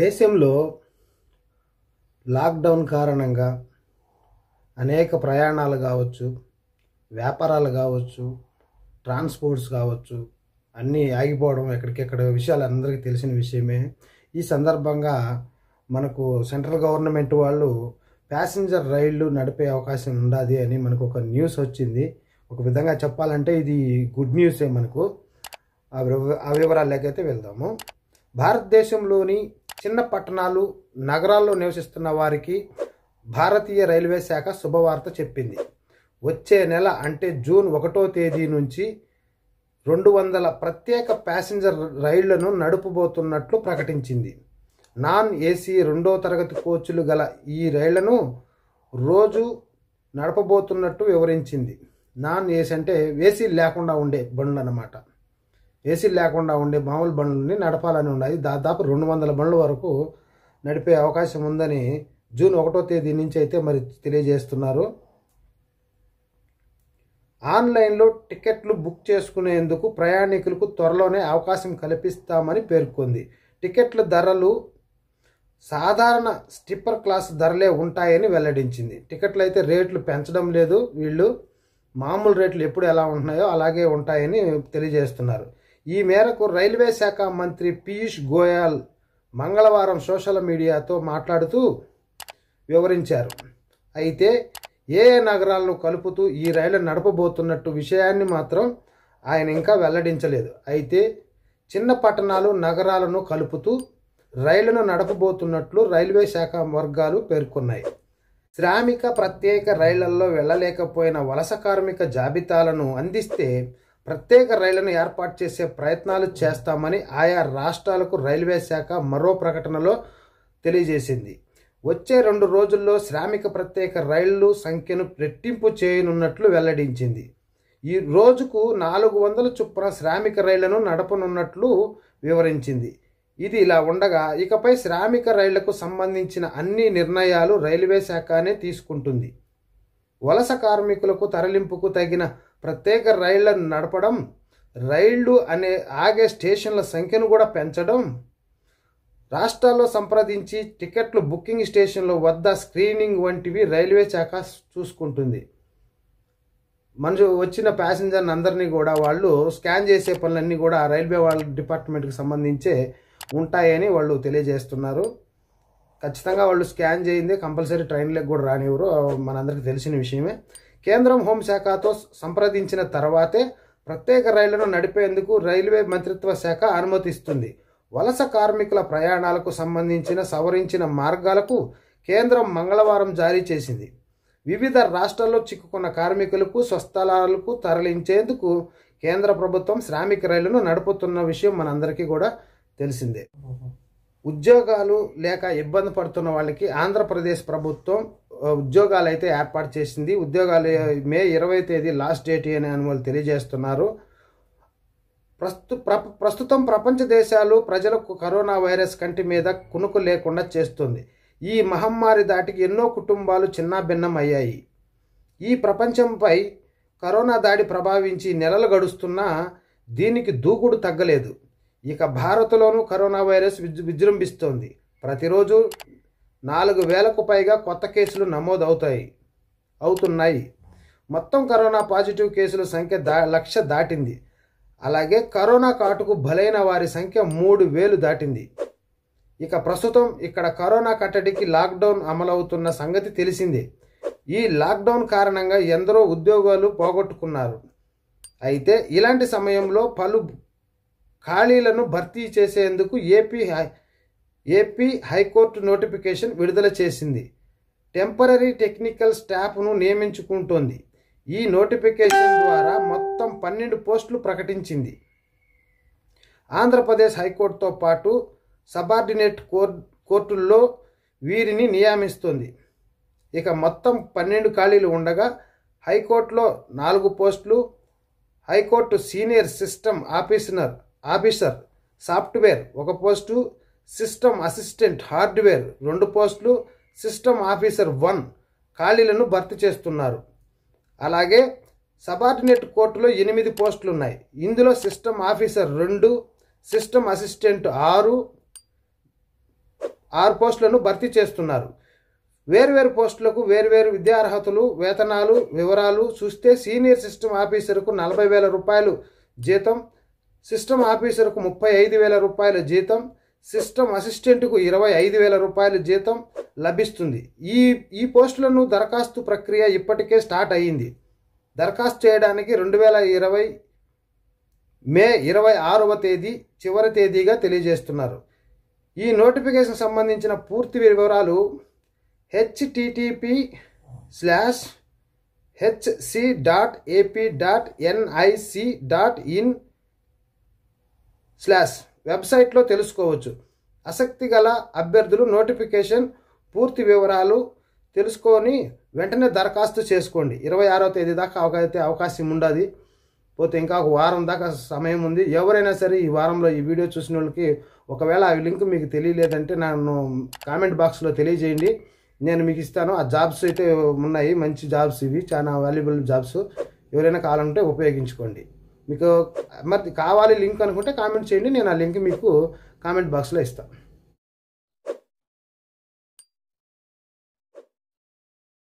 దేశంలో లాక్డౌన్ కారణంగా అనేక ప్రయాణాలు కావచ్చు వ్యాపారాలు కావచ్చు ట్రాన్స్పోర్ట్స్ కావచ్చు అన్నీ ఆగిపోవడం ఎక్కడికెక్కడ విషయాలు అందరికీ తెలిసిన విషయమే ఈ సందర్భంగా మనకు సెంట్రల్ గవర్నమెంట్ వాళ్ళు ప్యాసింజర్ రైళ్ళు నడిపే అవకాశం ఉండాది అని మనకు ఒక న్యూస్ వచ్చింది ఒక విధంగా చెప్పాలంటే ఇది గుడ్ న్యూసే మనకు ఆ వివరాలు లేకపోతే వెళ్దాము భారతదేశంలోని చిన్న పట్టణాలు నగరాల్లో నివసిస్తున్న వారికి భారతీయ రైల్వే శాఖ శుభవార్త చెప్పింది వచ్చే నెల అంటే జూన్ ఒకటో తేదీ నుంచి రెండు వందల ప్రత్యేక ప్యాసింజర్ రైళ్లను నడుపుబోతున్నట్లు ప్రకటించింది నాన్ ఏసీ రెండో తరగతి కోచ్లు గల ఈ రైళ్లను రోజు నడపబోతున్నట్టు వివరించింది నాన్ ఏసీ అంటే ఏసీ లేకుండా ఉండే బండ్లు అన్నమాట ఏసీ లేకుండా ఉండే మామూలు బండ్లని నడపాలని ఉన్నాయి దాదాపు రెండు వందల బండ్ల వరకు నడిపే అవకాశం ఉందని జూన్ ఒకటో తేదీ నుంచి అయితే మరి తెలియజేస్తున్నారు ఆన్లైన్లో టికెట్లు బుక్ చేసుకునేందుకు ప్రయాణికులకు త్వరలోనే అవకాశం కల్పిస్తామని పేర్కొంది టికెట్ల ధరలు సాధారణ స్టిప్పర్ క్లాస్ ధరలే ఉంటాయని వెల్లడించింది టికెట్లు అయితే రేట్లు పెంచడం లేదు వీళ్ళు మామూలు రేట్లు ఎప్పుడు ఎలా ఉంటున్నాయో అలాగే ఉంటాయని తెలియజేస్తున్నారు ఈ మేరకు రైల్వే శాఖ మంత్రి పీయూష్ గోయల్ మంగళవారం సోషల్ మీడియాతో మాట్లాడుతూ వివరించారు అయితే ఏ ఏ నగరాలను కలుపుతూ ఈ రైలు నడపబోతున్నట్టు విషయాన్ని మాత్రం ఆయన ఇంకా వెల్లడించలేదు అయితే చిన్న పట్టణాలు నగరాలను కలుపుతూ రైలును నడపబోతున్నట్లు రైల్వే శాఖ వర్గాలు పేర్కొన్నాయి శ్రామిక ప్రత్యేక రైళ్లలో వెళ్ళలేకపోయిన వలస కార్మిక జాబితాలను అందిస్తే ప్రత్యేక రైళ్లను ఏర్పాటు చేసే ప్రయత్నాలు చేస్తామని ఆయా రాష్ట్రాలకు రైల్వే శాఖ మరో ప్రకటనలో తెలియజేసింది వచ్చే రెండు రోజుల్లో శ్రామిక ప్రత్యేక రైళ్లు సంఖ్యను రెట్టింపు చేయనున్నట్లు వెల్లడించింది ఈ రోజుకు నాలుగు వందల చొప్పున శ్రామిక రైళ్లను నడపనున్నట్లు వివరించింది ఇది ఇలా ఉండగా ఇకపై శ్రామిక రైళ్లకు సంబంధించిన అన్ని నిర్ణయాలు రైల్వే శాఖనే తీసుకుంటుంది వలస కార్మికులకు తరలింపుకు తగిన ప్రత్యేక రైళ్లను నడపడం రైళ్లు అనే ఆగే స్టేషన్ల సంఖ్యను కూడా పెంచడం రాష్ట్రాల్లో సంప్రదించి టికెట్లు బుకింగ్ స్టేషన్ల వద్ద స్క్రీనింగ్ వంటివి రైల్వే శాఖ చూసుకుంటుంది మనసు వచ్చిన ప్యాసింజర్ అందరినీ కూడా వాళ్ళు స్కాన్ చేసే పనులన్నీ కూడా రైల్వే వాళ్ళ డిపార్ట్మెంట్కి సంబంధించే ఉంటాయని వాళ్ళు తెలియజేస్తున్నారు ఖచ్చితంగా వాళ్ళు స్కాన్ చేయింది కంపల్సరీ ట్రైన్లకు కూడా రానివ్వరు మనందరికీ తెలిసిన విషయమే కేంద్రం హోంశాఖతో సంప్రదించిన తర్వాతే ప్రత్యేక రైళ్లను నడిపేందుకు రైల్వే మంత్రిత్వ శాఖ అనుమతిస్తుంది వలస కార్మికుల ప్రయాణాలకు సంబంధించిన సవరించిన మార్గాలకు కేంద్రం మంగళవారం జారీ చేసింది వివిధ రాష్ట్రాల్లో చిక్కుకున్న కార్మికులకు స్వస్థలాలకు తరలించేందుకు కేంద్ర ప్రభుత్వం శ్రామిక రైళ్లను నడుపుతున్న విషయం మనందరికీ కూడా తెలిసిందే ఉద్యోగాలు లేక ఇబ్బంది పడుతున్న వాళ్ళకి ఆంధ్రప్రదేశ్ ప్రభుత్వం ఉద్యోగాలు అయితే ఏర్పాటు చేసింది ఉద్యోగాలు మే ఇరవై తేదీ లాస్ట్ డేట్ అని వాళ్ళు తెలియజేస్తున్నారు ప్రస్తు ప్రస్తుతం ప్రపంచ దేశాలు ప్రజలకు కరోనా వైరస్ కంటి మీద కునుకు లేకుండా చేస్తుంది ఈ మహమ్మారి దాటికి ఎన్నో కుటుంబాలు చిన్నాభిన్నం అయ్యాయి ఈ ప్రపంచంపై కరోనా దాడి ప్రభావించి నెలలు గడుస్తున్నా దీనికి దూకుడు తగ్గలేదు ఇక భారత్లోనూ కరోనా వైరస్ విజృంభిస్తోంది ప్రతిరోజు నాలుగు వేలకు పైగా కొత్త కేసులు నమోదవుతాయి అవుతున్నాయి మొత్తం కరోనా పాజిటివ్ కేసుల సంఖ్య దా లక్ష దాటింది అలాగే కరోనా కాటుకు బలైన వారి సంఖ్య మూడు వేలు దాటింది ఇక ప్రస్తుతం ఇక్కడ కరోనా కట్టడికి లాక్డౌన్ అమలవుతున్న సంగతి తెలిసిందే ఈ లాక్డౌన్ కారణంగా ఎందరో ఉద్యోగాలు పోగొట్టుకున్నారు అయితే ఇలాంటి సమయంలో పలు ఖాళీలను భర్తీ చేసేందుకు ఏపీ ఏపీ హైకోర్టు నోటిఫికేషన్ విడుదల చేసింది టెంపరీ టెక్నికల్ స్టాఫ్ను నియమించుకుంటోంది ఈ నోటిఫికేషన్ ద్వారా మొత్తం పన్నెండు పోస్టులు ప్రకటించింది ఆంధ్రప్రదేశ్ హైకోర్టుతో పాటు సబార్డినేట్ కోర్ కోర్టుల్లో వీరిని నియమిస్తుంది ఇక మొత్తం పన్నెండు ఖాళీలు ఉండగా హైకోర్టులో నాలుగు పోస్టులు high court senior system officer officer software ఒక పోస్టు సిస్టమ్ అసిస్టెంట్ హార్డ్వేర్ రెండు పోస్టులు సిస్టమ్ ఆఫీసర్ వన్ ఖాళీలను భర్తీ చేస్తున్నారు అలాగే సబార్డినేట్ కోర్టులో ఎనిమిది పోస్టులు ఉన్నాయి ఇందులో సిస్టమ్ ఆఫీసర్ రెండు సిస్టమ్ అసిస్టెంట్ ఆరు ఆరు పోస్టులను భర్తీ చేస్తున్నారు వేర్వేరు పోస్టులకు వేర్వేరు విద్యా అర్హతలు వేతనాలు వివరాలు చూస్తే సీనియర్ సిస్టమ్ ఆఫీసర్కు నలభై వేల రూపాయలు జీతం సిస్టమ్ ఆఫీసర్కు ముప్పై ఐదు వేల రూపాయల జీతం సిస్టమ్ అసిస్టెంట్కు ఇరవై ఐదు వేల రూపాయల జీతం లభిస్తుంది ఈ ఈ పోస్టులను దరఖాస్తు ప్రక్రియ ఇప్పటికే స్టార్ట్ అయ్యింది దరఖాస్తు చేయడానికి రెండు వేల ఇరవై మే ఇరవై ఆరవ తేదీ చివరి తేదీగా తెలియజేస్తున్నారు ఈ నోటిఫికేషన్ సంబంధించిన పూర్తి వివరాలు HTTP slash HC dot AP dot NIC dot in slash వెబ్సైట్లో తెలుసుకోవచ్చు ఆసక్తి గల అభ్యర్థులు నోటిఫికేషన్ పూర్తి వివరాలు తెలుసుకొని వెంటనే దరఖాస్తు చేసుకోండి ఇరవై ఆరో తేదీ దాకా అయితే అవకాశం ఉండదు పోతే ఇంకా ఒక వారం దాకా సమయం ఉంది ఎవరైనా సరే ఈ వారంలో ఈ వీడియో చూసిన వాళ్ళకి ఒకవేళ ఆ లింక్ మీకు తెలియలేదంటే నన్ను కామెంట్ బాక్స్లో తెలియజేయండి నేను మీకు ఇస్తాను ఆ జాబ్స్ అయితే ఉన్నాయి మంచి జాబ్స్ ఇవి చాలా వాల్యుబుల్ జాబ్స్ ఎవరైనా కావాలంటే ఉపయోగించుకోండి మీకు మరి కావాలి లింక్ అనుకుంటే కామెంట్ చేయండి నేను ఆ లింక్ మీకు కామెంట్ బాక్స్లో ఇస్తాను